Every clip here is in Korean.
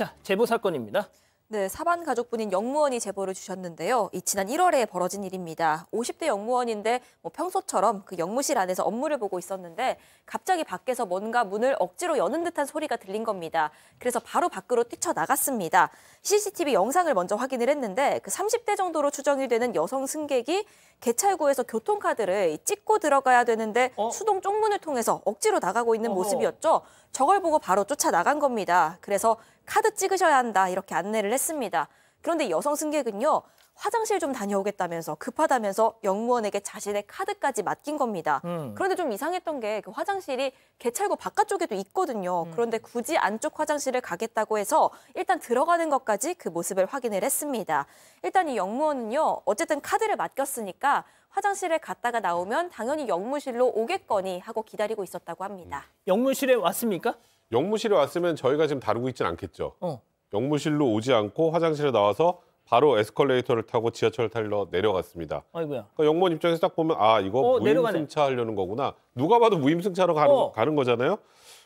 자, 제보 사건입니다. 네, 사반 가족분인 영무원이 제보를 주셨는데요. 이 지난 1월에 벌어진 일입니다. 50대 영무원인데 뭐 평소처럼 그 영무실 안에서 업무를 보고 있었는데 갑자기 밖에서 뭔가 문을 억지로 여는 듯한 소리가 들린 겁니다. 그래서 바로 밖으로 뛰쳐나갔습니다. CCTV 영상을 먼저 확인을 했는데 그 30대 정도로 추정이 되는 여성 승객이 개찰구에서 교통카드를 찍고 들어가야 되는데 어? 수동 쪽문을 통해서 억지로 나가고 있는 어허. 모습이었죠. 저걸 보고 바로 쫓아나간 겁니다. 그래서 카드 찍으셔야 한다 이렇게 안내를 했습니다. 그런데 여성 승객은요. 화장실 좀 다녀오겠다면서 급하다면서 영무원에게 자신의 카드까지 맡긴 겁니다. 음. 그런데 좀 이상했던 게 그 화장실이 개찰구 바깥쪽에도 있거든요. 음. 그런데 굳이 안쪽 화장실을 가겠다고 해서 일단 들어가는 것까지 그 모습을 확인을 했습니다. 일단 이 영무원은요. 어쨌든 카드를 맡겼으니까 화장실에 갔다가 나오면 당연히 영무실로 오겠거니 하고 기다리고 있었다고 합니다. 음. 영무실에 왔습니까? 영무실에 왔으면 저희가 지금 다루고 있진 않겠죠. 어. 영무실로 오지 않고 화장실에 나와서 바로 에스컬레이터를 타고 지하철 타러 내려갔습니다. 아이고야. 그러니까 영무원 입장에서 딱 보면 아 이거 어, 무임승차 하려는 거구나. 누가 봐도 무임승차로 가는, 어. 가는 거잖아요.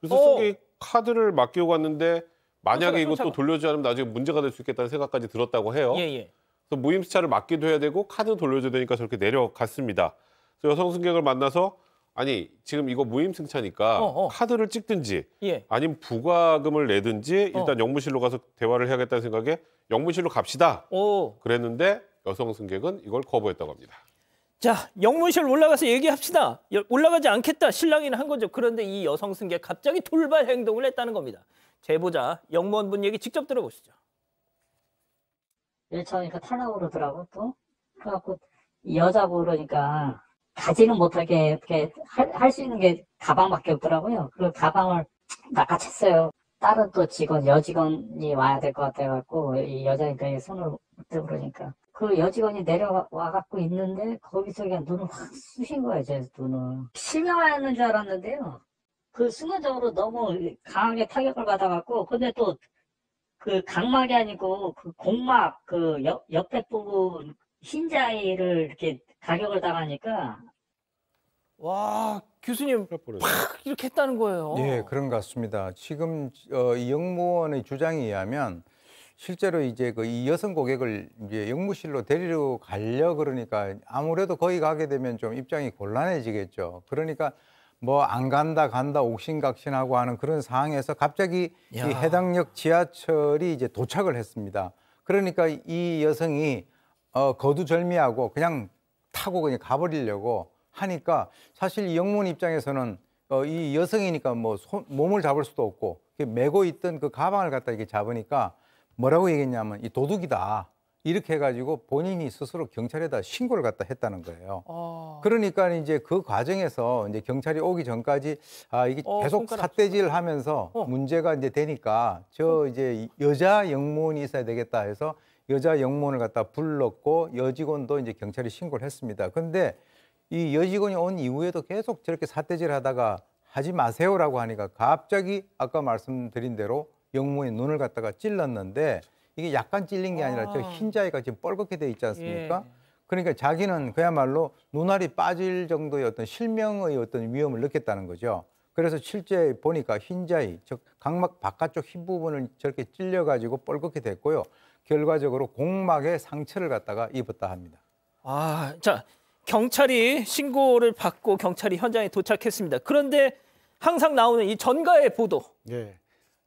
그래서 어. 승객 카드를 맡기고 갔는데 만약에 이것도 돌려주지 않으면 나중에 문제가 될 수 있겠다는 생각까지 들었다고 해요. 예, 예. 그래서 무임승차를 막기도 해야 되고 카드 돌려줘야 되니까 저렇게 내려갔습니다. 그래서 여성 승객을 만나서 아니 지금 이거 무임승차니까 어, 어. 카드를 찍든지 예. 아니면 부과금을 내든지 어. 일단 어. 영무실로 가서 대화를 해야겠다는 생각에 영무실로 갑시다. 오. 그랬는데 여성 승객은 이걸 거부했다고 합니다. 자, 영문실 올라가서 얘기합시다. 올라가지 않겠다. 신랑이는 한 거죠. 그런데 이 여성 승객 갑자기 돌발 행동을 했다는 겁니다. 제보자 영무원분 얘기 직접 들어보시죠. 요청하니까 탈락으로 그러더라고 또 그래갖고 여자고 그러니까 가지는 못하게 이렇게 할 수 있는 게 가방밖에 없더라고요 그 가방을 낚아챘어요 다른 또 직원 여직원이 와야 될 것 같아갖고 이 여자니까 손을 못대 그러니까 그 여직원이 내려와갖고 있는데 거기서 그냥 눈을 확 쑤신 거예요 제 눈을 실명하였는 줄 알았는데요 그 순간적으로 너무 강하게 타격을 받아갖고 근데 또그 각막이 아니고 그 공막 그 옆, 옆에 부분 흰자위를 이렇게 가격을 당하니까 와 교수님 팍 이렇게 했다는 거예요. 예, 그런 것 같습니다. 지금 어, 이 영무원의 주장에 의하면 실제로 이제 그 이 여성 고객을 이제 영무실로 데리러 가려 그러니까 아무래도 거기 가게 되면 좀 입장이 곤란해지겠죠. 그러니까 뭐안 간다 간다 옥신각신하고 하는 그런 상황에서 갑자기 야. 이 해당역 지하철이 이제 도착을 했습니다. 그러니까 이 여성이 어, 거두절미하고 그냥 타고 그냥 가버리려고 하니까 사실 영문 입장에서는 어, 이 여성이니까 뭐 손, 몸을 잡을 수도 없고 메고 있던 그 가방을 갖다 이렇게 잡으니까 뭐라고 얘기했냐면 이 도둑이다. 이렇게 해가지고 본인이 스스로 경찰에다 신고를 갖다 했다는 거예요. 어. 그러니까 이제 그 과정에서 이제 경찰이 오기 전까지 아 이게 어, 계속 삿대질 하면서 어. 문제가 이제 되니까 저 어. 이제 여자 영문이 있어야 되겠다 해서 여자 영문을 갖다 불렀고 여직원도 이제 경찰이 신고를 했습니다. 그런데이 여직원이 온 이후에도 계속 저렇게 삿대질 하다가 하지 마세요라고 하니까 갑자기 아까 말씀드린 대로 영문이 눈을 갖다가 찔렀는데 그렇죠. 이게 약간 찔린 게 아니라 저 아. 흰자위가 지금 뻘겋게 돼 있지 않습니까? 예. 그러니까 자기는 그야말로 눈알이 빠질 정도의 어떤 실명의 어떤 위험을 느꼈다는 거죠. 그래서 실제 보니까 흰자위, 즉 각막 바깥쪽 흰 부분을 저렇게 찔려가지고 뻘겋게 됐고요. 결과적으로 공막에 상처를 갖다가 입었다 합니다. 아, 자 경찰이 신고를 받고 경찰이 현장에 도착했습니다. 그런데 항상 나오는 이 전가의 보도, 예.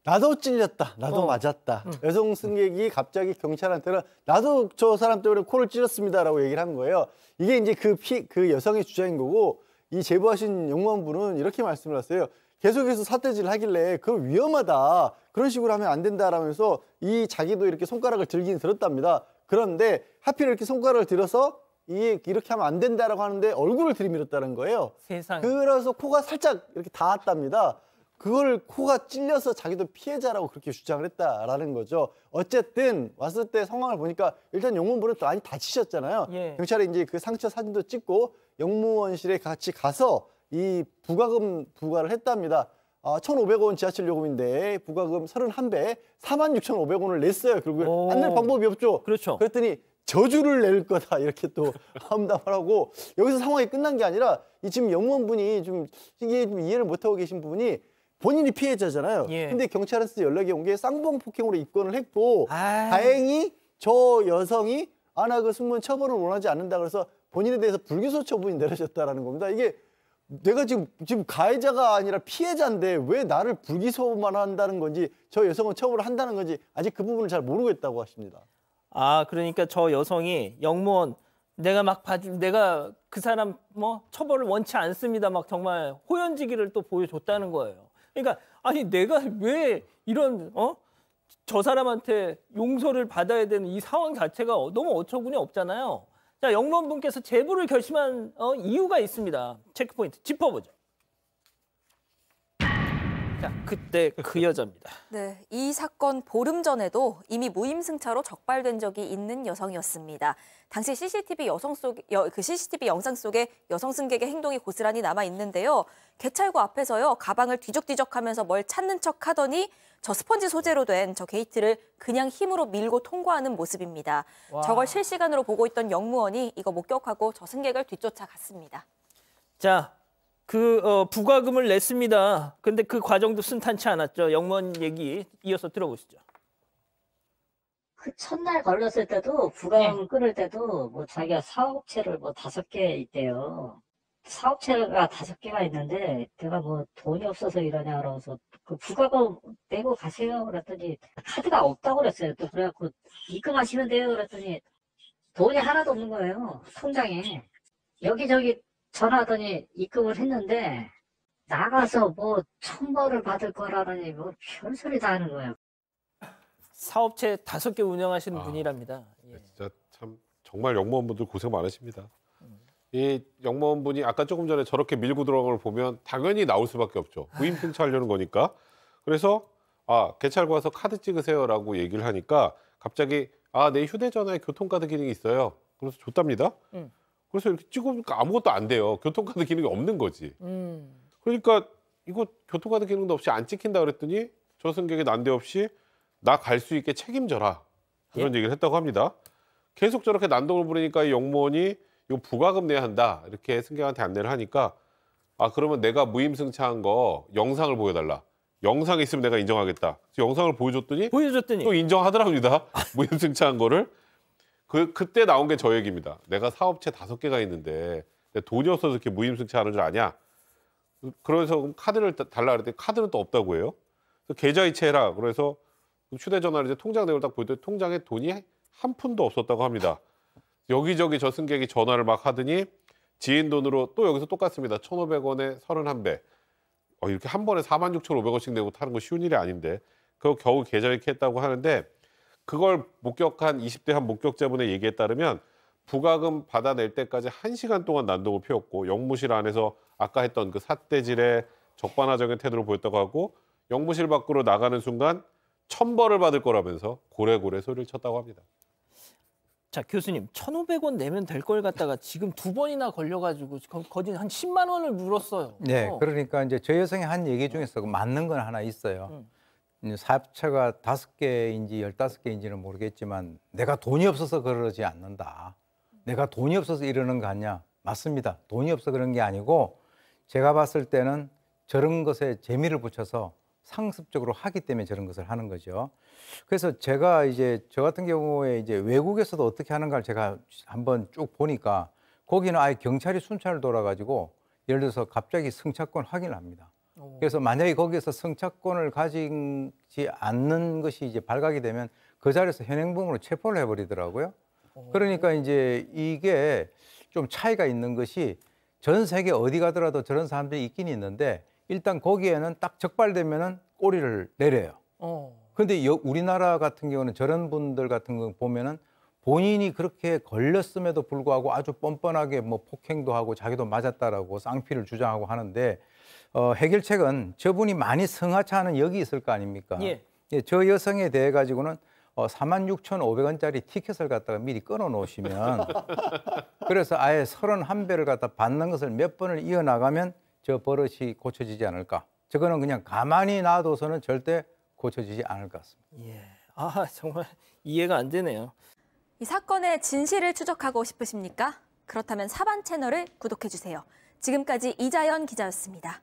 나도 찔렸다. 나도 어. 맞았다. 응. 여성 승객이 갑자기 경찰한테는 나도 저 사람 때문에 코를 찔렀습니다라고 얘기를 한 거예요. 이게 이제 그 피, 그 여성의 주장인 거고 이 제보하신 용무원분은 이렇게 말씀을 하세요. 계속해서 사태질을 하길래 그 위험하다. 그런 식으로 하면 안 된다라면서 이 자기도 이렇게 손가락을 들긴 들었답니다. 그런데 하필 이렇게 손가락을 들어서 이 이렇게 하면 안 된다라고 하는데 얼굴을 들이밀었다는 거예요. 세상. 그래서 코가 살짝 이렇게 닿았답니다. 그걸 코가 찔려서 자기도 피해자라고 그렇게 주장을 했다라는 거죠. 어쨌든 왔을 때 상황을 보니까 일단 영문부는 또 많이 다치셨잖아요. 예. 경찰에 이제 그 상처 사진도 찍고 영무원실에 같이 가서 이 부가금 부과를 했답니다. 아, 1,500원 지하철 요금인데 부가금 31배 46,500원을 냈어요. 그리고 안 낼 방법이 없죠. 그렇죠. 그랬더니 저주를 낼 거다 이렇게 또 험담을 하고 여기서 상황이 끝난 게 아니라 이 지금 영무원분이 좀 이게 좀 이해를 못 하고 계신 부분이 본인이 피해자잖아요. 예. 근데 경찰한테 연락이 온 게쌍봉 폭행으로 입건을 했고 아 다행히 저 여성이 아나그 승무원 처벌을 원하지 않는다 그래서 본인에 대해서 불기소 처분이 내려졌다라는 겁니다. 이게 내가 지금 지금 가해자가 아니라 피해자인데 왜 나를 불기소만 한다는 건지 저 여성은 처벌을 한다는 건지 아직 그 부분을 잘 모르겠다고 하십니다. 아 그러니까 저 여성이 영무원 내가 막 봐주 내가 그 사람 뭐 처벌을 원치 않습니다 막 정말 호연지기를 또 보여줬다는 거예요. 그러니까 아니 내가 왜 이런 어? 저 사람한테 용서를 받아야 되는 이 상황 자체가 어, 너무 어처구니 없잖아요. 자, 영론 분께서 제보를 결심한 어, 이유가 있습니다. 체크포인트 짚어보죠. 그러니까 그때 그 여자입니다. 네, 이 사건 보름 전에도 이미 무임승차로 적발된 적이 있는 여성이었습니다. 당시 CCTV 여성 속, 그 CCTV 영상 속에 여성 승객의 행동이 고스란히 남아 있는데요. 개찰구 앞에서요 가방을 뒤적뒤적하면서 뭘 찾는 척 하더니 저 스펀지 소재로 된 저 게이트를 그냥 힘으로 밀고 통과하는 모습입니다. 와. 저걸 실시간으로 보고 있던 영무원이 이거 목격하고 저 승객을 뒤쫓아갔습니다. 자, 그 어, 부과금을 냈습니다. 근데 그 과정도 순탄치 않았죠. 영문 얘기 이어서 들어보시죠. 그 첫날 걸렸을 때도 부과금 네. 끊을 때도 뭐 자기가 사업체를 뭐 다섯 개 있대요. 사업체가 다섯 개가 있는데 내가 뭐 돈이 없어서 이러냐 그러면서 그부과금 내고 가세요 그랬더니 카드가 없다고 그랬어요. 또 그래갖고 입금하시면 돼요 그랬더니 돈이 하나도 없는 거예요. 통장에. 여기저기 전화하더니 입금을 했는데 나가서 뭐 천벌을 받을 거라더니 뭐 별소리 다 하는 거예요. 사업체 다섯 개 운영하시는 아, 분이랍니다. 예. 진짜 참 정말 영무원분들 고생 많으십니다. 이 영무원분이 아까 조금 전에 저렇게 밀고 들어간 걸 보면 당연히 나올 수밖에 없죠. 부임 핑차하려는 거니까. 그래서 아 개찰구 와서 카드 찍으세요라고 얘기를 하니까 갑자기 아내 네, 휴대전화에 교통카드 기능이 있어요. 그래서 좋답니다. 음. 그래서 이렇게 찍어보니까 아무것도 안 돼요. 교통카드 기능이 없는 거지. 음. 그러니까 이거 교통카드 기능도 없이 안 찍힌다 그랬더니 저 승객이 난데없이 나 갈 수 있게 책임져라. 그런 예? 얘기를 했다고 합니다. 계속 저렇게 난동을 부리니까 이 영무원이 이거 부가금 내야 한다. 이렇게 승객한테 안내를 하니까 아 그러면 내가 무임승차한 거 영상을 보여달라. 영상이 있으면 내가 인정하겠다. 영상을 보여줬더니 보여줬더니 또 인정하더랍니다. 아. 무임승차한 거를. 그, 그때 나온 게 저 얘기입니다. 내가 사업체 다섯 개가 있는데 돈이 없어서 이렇게 무임승차 하는 줄 아냐? 그래서 카드를 달라 그랬더니 카드는 또 없다고 해요. 계좌이체해라. 그래서 휴대전화를 이제 통장 내고딱 보더니 통장에 돈이 한 푼도 없었다고 합니다. 여기저기 저 승객이 전화를 막 하더니 지인 돈으로 또 여기서 똑같습니다. 1 5 0 0 원에 3 1배 어, 이렇게 한 번에 4 6 5 0 0 원씩 내고 타는 거 쉬운 일이 아닌데 그거 겨우 계좌이체했다고 하는데 그걸 목격한 20대 한 목격자분의 얘기에 따르면 부가금 받아낼 때까지 1시간 동안 난동을 피웠고 영무실 안에서 아까 했던 그 삿대질에 적반하적인 태도를 보였다고 하고 영무실 밖으로 나가는 순간 천벌을 받을 거라면서 고래고래 소리를 쳤다고 합니다. 자 교수님 1,500원 내면 될 걸 갖다가 지금 두 번이나 걸려가지고 거진 한 10만 원을 물었어요. 네, 어. 그러니까 이제 저 여성이 한 얘기 중에서 그 맞는 건 하나 있어요. 음. 사업체가 다섯 개인지 열다섯 개인지는 모르겠지만 내가 돈이 없어서 그러지 않는다. 내가 돈이 없어서 이러는 거 아니야? 맞습니다. 돈이 없어 그런 게 아니고 제가 봤을 때는 저런 것에 재미를 붙여서 상습적으로 하기 때문에 저런 것을 하는 거죠. 그래서 제가 이제 저 같은 경우에 이제 외국에서도 어떻게 하는가를 제가 한번 쭉 보니까 거기는 아예 경찰이 순찰을 돌아가지고 예를 들어서 갑자기 승차권 확인을 합니다. 그래서 만약에 거기에서 승차권을 가지지 않는 것이 이제 발각이 되면 그 자리에서 현행범으로 체포를 해버리더라고요. 그러니까 이제 이게 좀 차이가 있는 것이 전 세계 어디 가더라도 저런 사람들이 있긴 있는데 일단 거기에는 딱 적발되면은 꼬리를 내려요. 그런데 어. 여, 우리나라 같은 경우는 저런 분들 같은 거 보면은 본인이 그렇게 걸렸음에도 불구하고 아주 뻔뻔하게 뭐 폭행도 하고 자기도 맞았다라고 쌍피를 주장하고 하는데 어, 해결책은 저분이 많이 성하차하는 역이 있을 거 아닙니까? 예. 예, 저 여성에 대해 가지고는 어, 46,500원짜리 티켓을 갖다가 미리 끊어 놓으시면 그래서 아예 31배를 갖다 받는 것을 몇 번을 이어나가면 저 버릇이 고쳐지지 않을까. 저거는 그냥 가만히 놔둬서는 절대 고쳐지지 않을 것 같습니다. 예. 아, 정말 이해가 안 되네요. 이 사건의 진실을 추적하고 싶으십니까? 그렇다면 사반 채널을 구독해 주세요. 지금까지 이자연 기자였습니다.